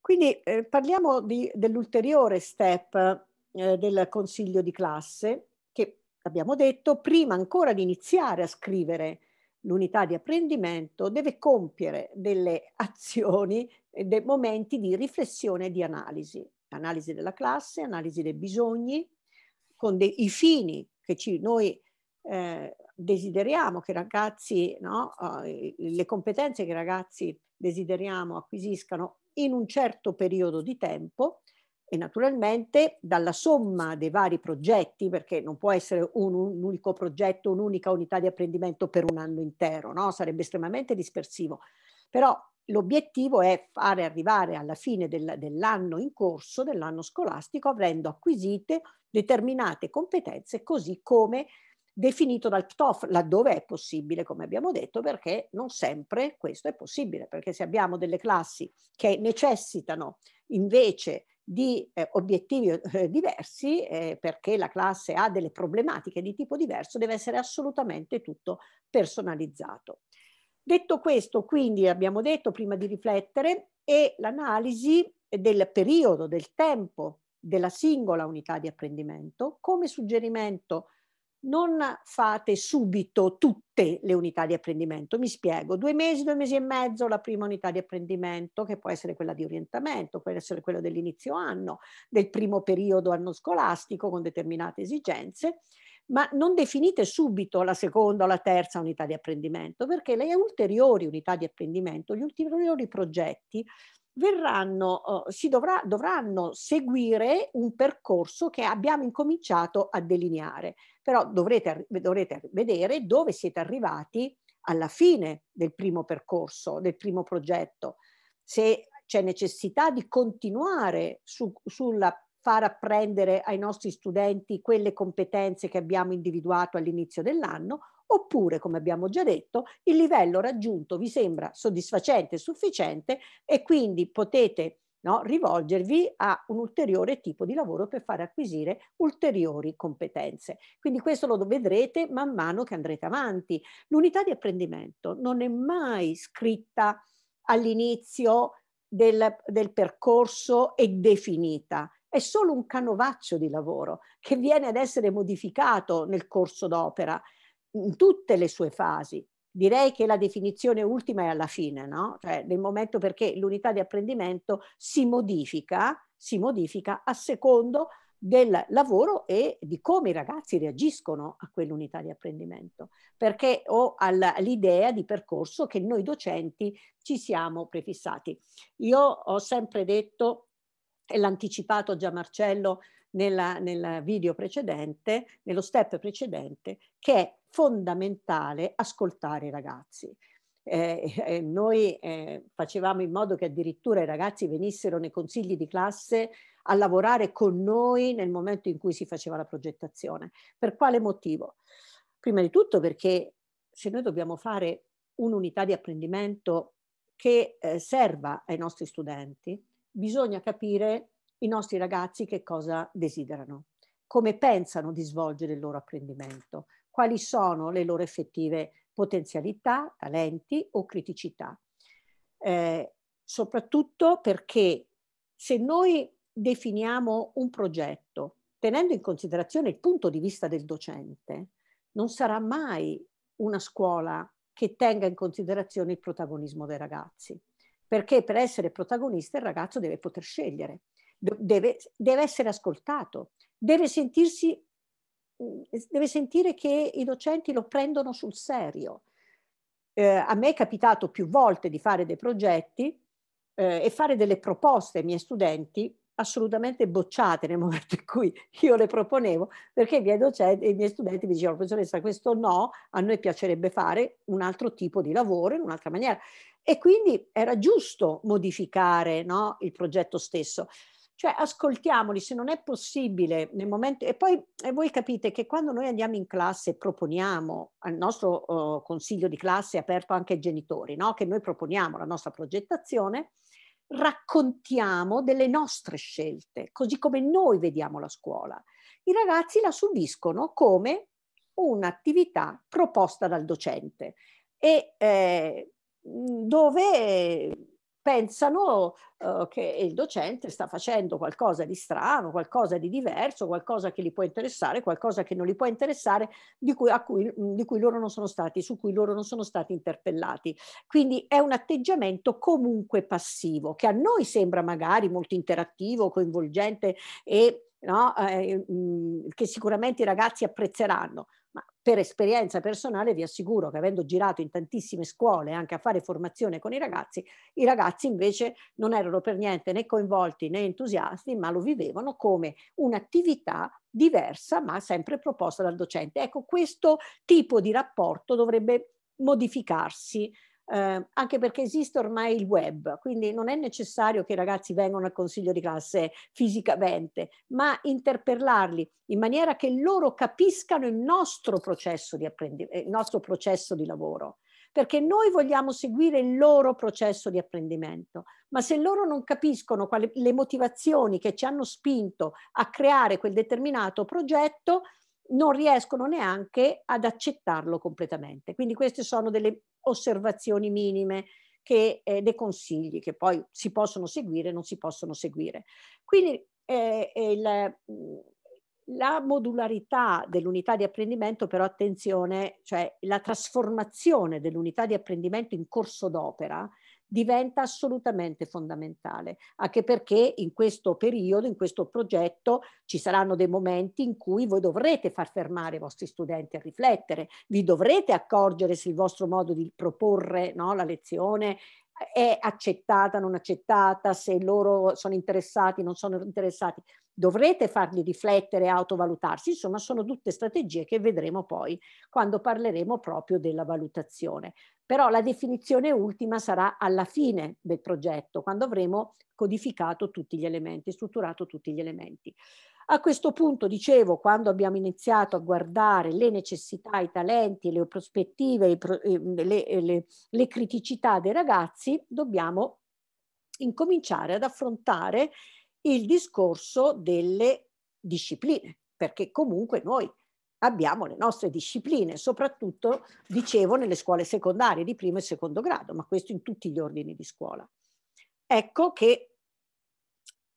Quindi eh, parliamo dell'ulteriore step eh, del consiglio di classe che, abbiamo detto, prima ancora di iniziare a scrivere l'unità di apprendimento deve compiere delle azioni e dei momenti di riflessione e di analisi. Analisi della classe, analisi dei bisogni, con dei, i fini che ci, noi eh, desideriamo che i ragazzi, no, eh, le competenze che i ragazzi desideriamo acquisiscano in un certo periodo di tempo e naturalmente dalla somma dei vari progetti, perché non può essere un, un unico progetto, un'unica unità di apprendimento per un anno intero, no? sarebbe estremamente dispersivo. Però l'obiettivo è fare arrivare alla fine del, dell'anno in corso, dell'anno scolastico, avendo acquisite determinate competenze, così come definito dal CTOF, laddove è possibile, come abbiamo detto, perché non sempre questo è possibile, perché se abbiamo delle classi che necessitano invece di eh, obiettivi eh, diversi, eh, perché la classe ha delle problematiche di tipo diverso, deve essere assolutamente tutto personalizzato. Detto questo, quindi abbiamo detto prima di riflettere, è l'analisi del periodo, del tempo della singola unità di apprendimento come suggerimento non fate subito tutte le unità di apprendimento. Mi spiego, due mesi, due mesi e mezzo la prima unità di apprendimento, che può essere quella di orientamento, può essere quella dell'inizio anno, del primo periodo anno scolastico con determinate esigenze, ma non definite subito la seconda o la terza unità di apprendimento, perché le ulteriori unità di apprendimento, gli ulteriori progetti, verranno, eh, si dovrà, dovranno seguire un percorso che abbiamo incominciato a delineare però dovrete, dovrete vedere dove siete arrivati alla fine del primo percorso, del primo progetto, se c'è necessità di continuare su, sulla far apprendere ai nostri studenti quelle competenze che abbiamo individuato all'inizio dell'anno, oppure, come abbiamo già detto, il livello raggiunto vi sembra soddisfacente e sufficiente e quindi potete no? rivolgervi a un ulteriore tipo di lavoro per fare acquisire ulteriori competenze. Quindi questo lo vedrete man mano che andrete avanti. L'unità di apprendimento non è mai scritta all'inizio del, del percorso e definita, è solo un canovaccio di lavoro che viene ad essere modificato nel corso d'opera in tutte le sue fasi, direi che la definizione ultima è alla fine, no? cioè nel momento perché l'unità di apprendimento si modifica, si modifica a secondo del lavoro e di come i ragazzi reagiscono a quell'unità di apprendimento, perché ho all'idea di percorso che noi docenti ci siamo prefissati. Io ho sempre detto, e l'ha anticipato già Marcello nella, nel video precedente, nello step precedente, che è fondamentale ascoltare i ragazzi. Eh, eh, noi eh, facevamo in modo che addirittura i ragazzi venissero nei consigli di classe a lavorare con noi nel momento in cui si faceva la progettazione. Per quale motivo? Prima di tutto perché se noi dobbiamo fare un'unità di apprendimento che eh, serva ai nostri studenti, bisogna capire i nostri ragazzi che cosa desiderano, come pensano di svolgere il loro apprendimento, quali sono le loro effettive potenzialità, talenti o criticità. Eh, soprattutto perché se noi definiamo un progetto tenendo in considerazione il punto di vista del docente, non sarà mai una scuola che tenga in considerazione il protagonismo dei ragazzi, perché per essere protagonista il ragazzo deve poter scegliere deve, deve essere ascoltato, deve sentirsi mm, deve sentire che i docenti lo prendono sul serio. Eh, a me è capitato più volte di fare dei progetti eh, e fare delle proposte ai miei studenti assolutamente bocciate nel momento in cui io le proponevo, perché i miei, docenti, i miei studenti mi dicevano, professoressa, questo no, a noi piacerebbe fare un altro tipo di lavoro in un'altra maniera. E quindi era giusto modificare no, il progetto stesso. Cioè ascoltiamoli, se non è possibile nel momento... E poi e voi capite che quando noi andiamo in classe e proponiamo al nostro uh, consiglio di classe aperto anche ai genitori, no? che noi proponiamo la nostra progettazione, raccontiamo delle nostre scelte, così come noi vediamo la scuola. I ragazzi la subiscono come un'attività proposta dal docente e eh, dove pensano eh, che il docente sta facendo qualcosa di strano, qualcosa di diverso, qualcosa che li può interessare, qualcosa che non li può interessare, di cui, cui, mm, di cui loro non sono stati, su cui loro non sono stati interpellati. Quindi è un atteggiamento comunque passivo, che a noi sembra magari molto interattivo, coinvolgente e no? eh, eh mm, che sicuramente i ragazzi apprezzeranno, ma per esperienza personale vi assicuro che avendo girato in tantissime scuole anche a fare formazione con i ragazzi, i ragazzi invece non erano per niente né coinvolti né entusiasti, ma lo vivevano come un'attività diversa ma sempre proposta dal docente. Ecco, questo tipo di rapporto dovrebbe modificarsi eh, anche perché esiste ormai il web, quindi non è necessario che i ragazzi vengano al consiglio di classe fisicamente, ma interpellarli in maniera che loro capiscano il nostro processo di, apprendimento, eh, il nostro processo di lavoro perché noi vogliamo seguire il loro processo di apprendimento, ma se loro non capiscono quali, le motivazioni che ci hanno spinto a creare quel determinato progetto, non riescono neanche ad accettarlo completamente. Quindi queste sono delle osservazioni minime che eh, dei consigli che poi si possono seguire e non si possono seguire. Quindi eh, il, mm, la modularità dell'unità di apprendimento, però attenzione, cioè la trasformazione dell'unità di apprendimento in corso d'opera diventa assolutamente fondamentale, anche perché in questo periodo, in questo progetto, ci saranno dei momenti in cui voi dovrete far fermare i vostri studenti a riflettere, vi dovrete accorgere se il vostro modo di proporre no, la lezione è accettata, non accettata, se loro sono interessati, non sono interessati. Dovrete farli riflettere, autovalutarsi, insomma sono tutte strategie che vedremo poi quando parleremo proprio della valutazione. Però la definizione ultima sarà alla fine del progetto, quando avremo codificato tutti gli elementi, strutturato tutti gli elementi. A questo punto, dicevo, quando abbiamo iniziato a guardare le necessità, i talenti, le prospettive, ehm, le, eh, le, le criticità dei ragazzi, dobbiamo incominciare ad affrontare il discorso delle discipline, perché comunque noi abbiamo le nostre discipline, soprattutto, dicevo, nelle scuole secondarie di primo e secondo grado, ma questo in tutti gli ordini di scuola. Ecco che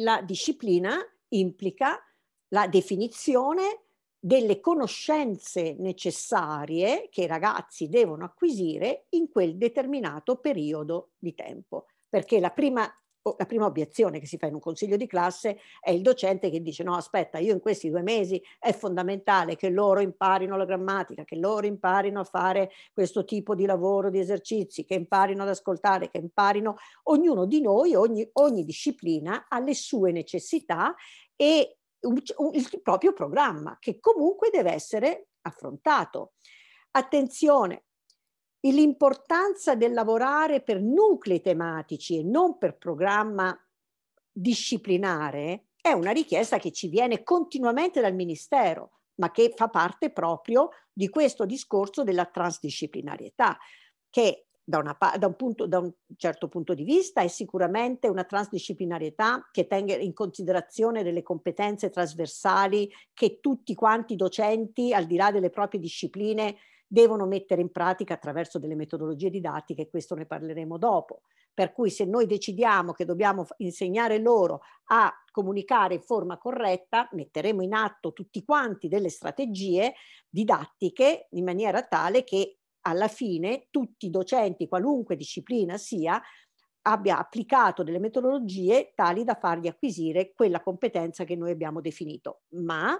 la disciplina implica la definizione delle conoscenze necessarie che i ragazzi devono acquisire in quel determinato periodo di tempo. Perché la prima, la prima obiezione che si fa in un consiglio di classe è il docente che dice no aspetta io in questi due mesi è fondamentale che loro imparino la grammatica, che loro imparino a fare questo tipo di lavoro, di esercizi, che imparino ad ascoltare, che imparino ognuno di noi, ogni, ogni disciplina ha le sue necessità e il proprio programma, che comunque deve essere affrontato. Attenzione, l'importanza del lavorare per nuclei tematici e non per programma disciplinare è una richiesta che ci viene continuamente dal Ministero, ma che fa parte proprio di questo discorso della transdisciplinarietà, che da, una, da, un punto, da, un certo punto di vista è sicuramente una transdisciplinarietà che tenga in considerazione delle competenze trasversali che tutti quanti i docenti, al di là delle proprie discipline, devono mettere in pratica attraverso delle metodologie didattiche, e questo ne parleremo dopo. Per cui se noi decidiamo che dobbiamo insegnare loro a comunicare in forma corretta, metteremo in atto tutti quanti delle strategie didattiche in maniera tale che alla fine tutti i docenti, qualunque disciplina sia, abbia applicato delle metodologie tali da fargli acquisire quella competenza che noi abbiamo definito. Ma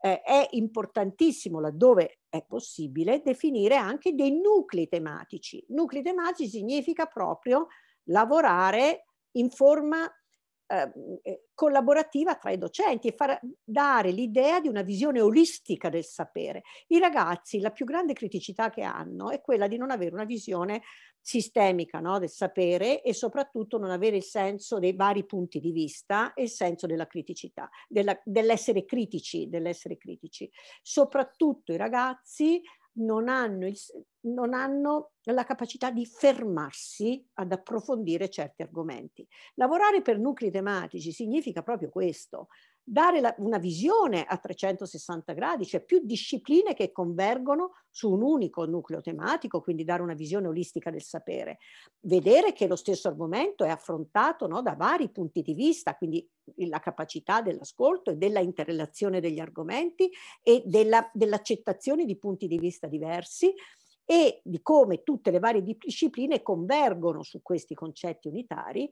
eh, è importantissimo, laddove è possibile, definire anche dei nuclei tematici. Nuclei tematici significa proprio lavorare in forma Ehm, eh, collaborativa tra i docenti e far dare l'idea di una visione olistica del sapere. I ragazzi, la più grande criticità che hanno è quella di non avere una visione sistemica no, del sapere e soprattutto non avere il senso dei vari punti di vista e il senso della criticità, dell'essere critici, dell'essere critici. Soprattutto i ragazzi non hanno, il, non hanno la capacità di fermarsi ad approfondire certi argomenti. Lavorare per nuclei tematici significa proprio questo, dare la, una visione a 360 gradi, cioè più discipline che convergono su un unico nucleo tematico, quindi dare una visione olistica del sapere, vedere che lo stesso argomento è affrontato no, da vari punti di vista, quindi la capacità dell'ascolto e della interrelazione degli argomenti e della, dell'accettazione di punti di vista diversi e di come tutte le varie discipline convergono su questi concetti unitari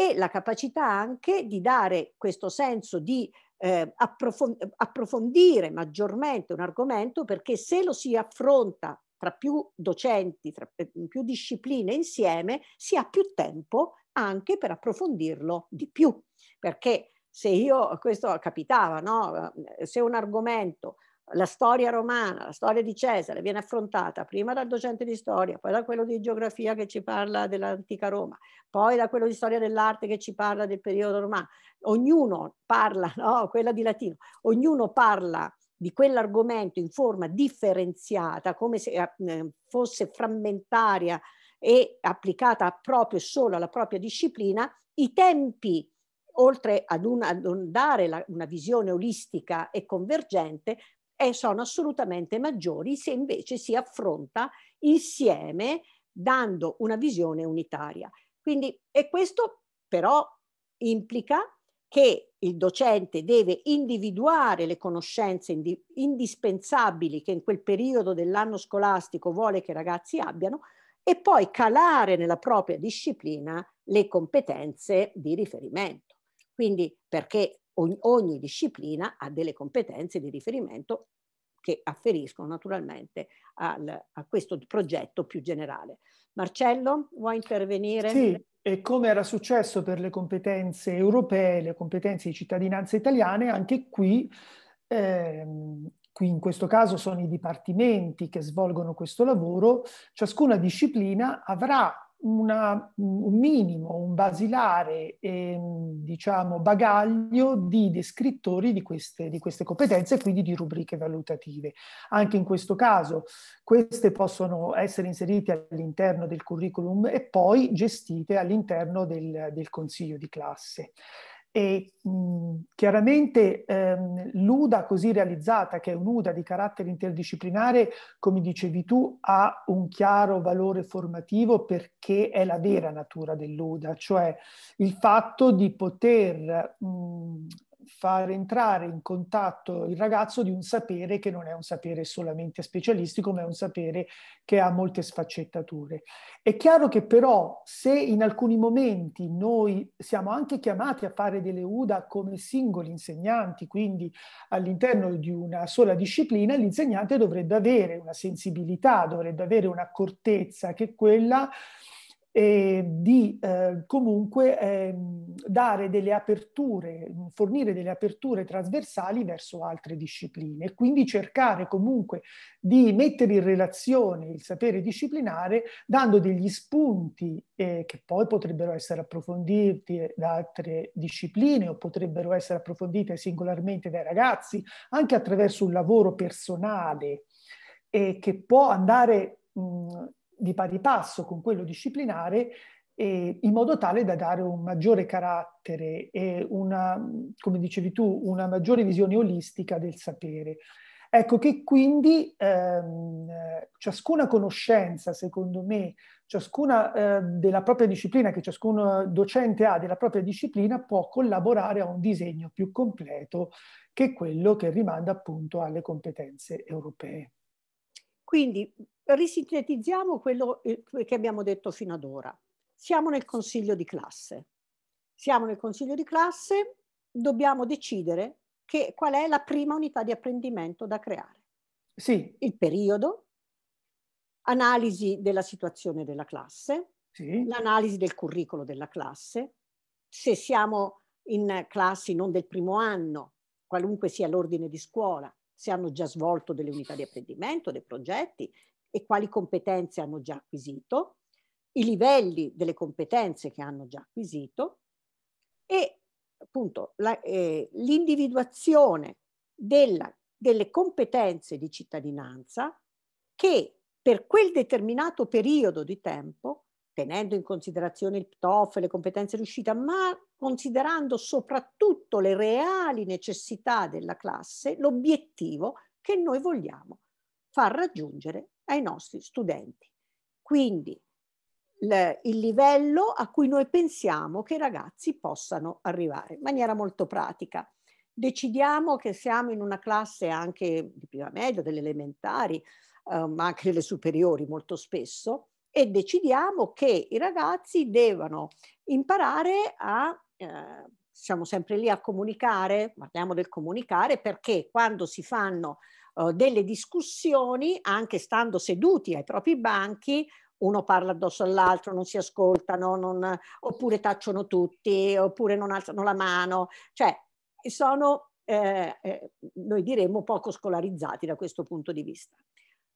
e la capacità anche di dare questo senso di eh, approfond- approfondire maggiormente un argomento perché se lo si affronta tra più docenti, tra eh, più discipline insieme, si ha più tempo anche per approfondirlo di più. Perché se io, questo capitava, no? Eh, se un argomento la storia romana, la storia di Cesare viene affrontata prima dal docente di storia, poi da quello di geografia che ci parla dell'antica Roma, poi da quello di storia dell'arte che ci parla del periodo romano. Ognuno parla, no, quella di latino, ognuno parla di quell'argomento in forma differenziata, come se eh, fosse frammentaria e applicata proprio solo alla propria disciplina, i tempi oltre ad, un, ad un dare la, una visione olistica e convergente, e sono assolutamente maggiori se invece si affronta insieme dando una visione unitaria. Quindi, e questo però implica che il docente deve individuare le conoscenze indi indispensabili che in quel periodo dell'anno scolastico vuole che i ragazzi abbiano e poi calare nella propria disciplina le competenze di riferimento. Quindi perché ogni, ogni disciplina ha delle competenze di riferimento che afferiscono naturalmente al, a questo progetto più generale. Marcello, vuoi intervenire? Sì, e come era successo per le competenze europee, le competenze di cittadinanza italiane, anche qui, ehm, qui in questo caso sono i dipartimenti che svolgono questo lavoro, ciascuna disciplina avrà una, un minimo, un basilare eh, diciamo, bagaglio di descrittori di queste, di queste competenze e quindi di rubriche valutative. Anche in questo caso queste possono essere inserite all'interno del curriculum e poi gestite all'interno del, del consiglio di classe. E, mh, Chiaramente ehm, l'UDA così realizzata, che è un'UDA di carattere interdisciplinare, come dicevi tu, ha un chiaro valore formativo perché è la vera natura dell'UDA, cioè il fatto di poter mh, far entrare in contatto il ragazzo di un sapere che non è un sapere solamente specialistico, ma è un sapere che ha molte sfaccettature. È chiaro che però se in alcuni momenti noi siamo anche chiamati a fare delle UDA come singoli insegnanti, quindi all'interno di una sola disciplina, l'insegnante dovrebbe avere una sensibilità, dovrebbe avere un'accortezza che quella eh, di eh, comunque eh, dare delle aperture, fornire delle aperture trasversali verso altre discipline e quindi cercare comunque di mettere in relazione il sapere disciplinare dando degli spunti eh, che poi potrebbero essere approfonditi da altre discipline o potrebbero essere approfondite singolarmente dai ragazzi anche attraverso un lavoro personale che può andare mh, di pari passo con quello disciplinare e in modo tale da dare un maggiore carattere e una, come dicevi tu, una maggiore visione olistica del sapere. Ecco che quindi ehm, ciascuna conoscenza, secondo me, ciascuna eh, della propria disciplina, che ciascun docente ha della propria disciplina, può collaborare a un disegno più completo che quello che rimanda appunto alle competenze europee. Quindi risintetizziamo quello eh, che abbiamo detto fino ad ora. Siamo nel consiglio di classe. Siamo nel consiglio di classe, dobbiamo decidere che, qual è la prima unità di apprendimento da creare. Sì. Il periodo, analisi della situazione della classe, sì. l'analisi del curriculum della classe, se siamo in classi non del primo anno, qualunque sia l'ordine di scuola, se hanno già svolto delle unità di apprendimento, dei progetti, e quali competenze hanno già acquisito, i livelli delle competenze che hanno già acquisito e appunto eh, l'individuazione eh, delle competenze di cittadinanza che per quel determinato periodo di tempo, tenendo in considerazione il PTOF, le competenze riuscite, ma considerando soprattutto le reali necessità della classe, l'obiettivo che noi vogliamo far raggiungere ai nostri studenti. Quindi il livello a cui noi pensiamo che i ragazzi possano arrivare in maniera molto pratica. Decidiamo che siamo in una classe anche di prima media, delle elementari, eh, ma anche delle superiori molto spesso, e decidiamo che i ragazzi devono imparare a, eh, siamo sempre lì a comunicare, parliamo del comunicare perché quando si fanno eh, delle discussioni, anche stando seduti ai propri banchi, uno parla addosso all'altro, non si ascoltano, non, oppure tacciono tutti, oppure non alzano la mano, cioè sono, eh, eh, noi diremmo, poco scolarizzati da questo punto di vista.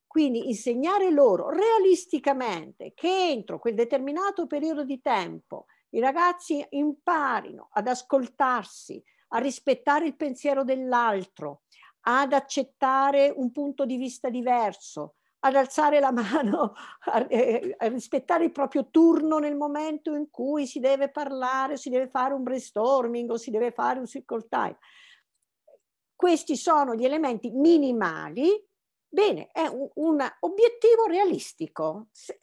Quindi insegnare loro realisticamente che entro quel determinato periodo di tempo i ragazzi imparino ad ascoltarsi, a rispettare il pensiero dell'altro, ad accettare un punto di vista diverso, ad alzare la mano, a, eh, a, rispettare il proprio turno nel momento in cui si deve parlare, si deve fare un brainstorming o si deve fare un circle time. Questi sono gli elementi minimali. Bene, è un, un obiettivo realistico. Se,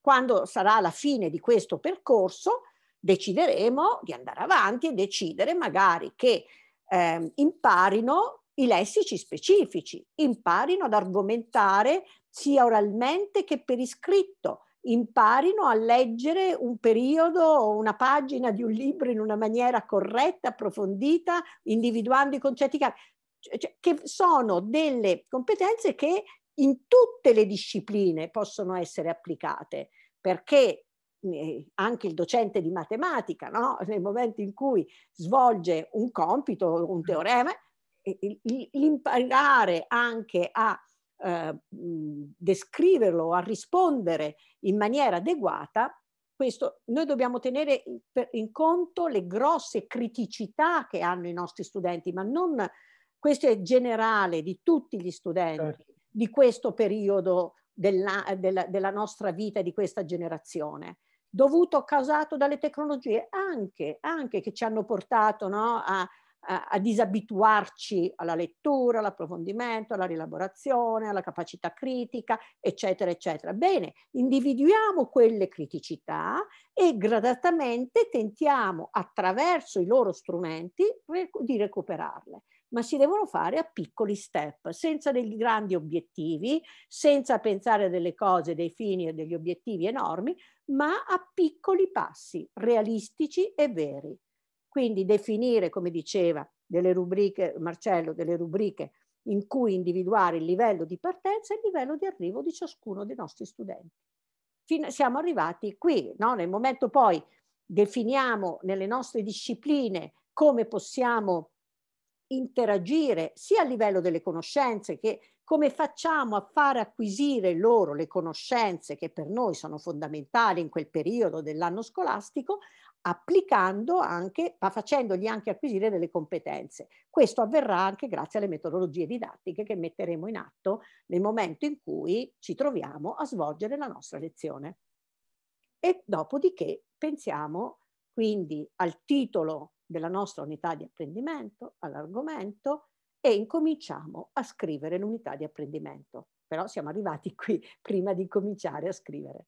quando sarà la fine di questo percorso, decideremo di andare avanti e decidere magari che eh, imparino i lessici specifici, imparino ad argomentare sia oralmente che per iscritto, imparino a leggere un periodo o una pagina di un libro in una maniera corretta, approfondita, individuando i concetti chiave, cioè, che sono delle competenze che in tutte le discipline possono essere applicate, perché eh, anche il docente di matematica, no? nel momento in cui svolge un compito, un teorema, l'imparare anche a eh, descriverlo, a rispondere in maniera adeguata, questo, noi dobbiamo tenere in conto le grosse criticità che hanno i nostri studenti, ma non questo è generale di tutti gli studenti certo. di questo periodo della, della, della nostra vita di questa generazione dovuto causato dalle tecnologie anche, anche che ci hanno portato no, a, a, a disabituarci alla lettura, all'approfondimento, alla rielaborazione, alla capacità critica, eccetera, eccetera. Bene, individuiamo quelle criticità e gradatamente tentiamo attraverso i loro strumenti di recuperarle ma si devono fare a piccoli step, senza dei grandi obiettivi, senza pensare a delle cose, dei fini e degli obiettivi enormi, ma a piccoli passi realistici e veri. Quindi definire, come diceva, delle rubriche, Marcello, delle rubriche in cui individuare il livello di partenza e il livello di arrivo di ciascuno dei nostri studenti. Fino, siamo arrivati qui, no? nel momento poi definiamo nelle nostre discipline come possiamo interagire sia a livello delle conoscenze che come facciamo a far acquisire loro le conoscenze che per noi sono fondamentali in quel periodo dell'anno scolastico, applicando anche, ma facendogli anche acquisire delle competenze. Questo avverrà anche grazie alle metodologie didattiche che metteremo in atto nel momento in cui ci troviamo a svolgere la nostra lezione. E dopodiché pensiamo quindi al titolo della nostra unità di apprendimento, all'argomento, e incominciamo a scrivere l'unità di apprendimento. Però siamo arrivati qui prima di cominciare a scrivere.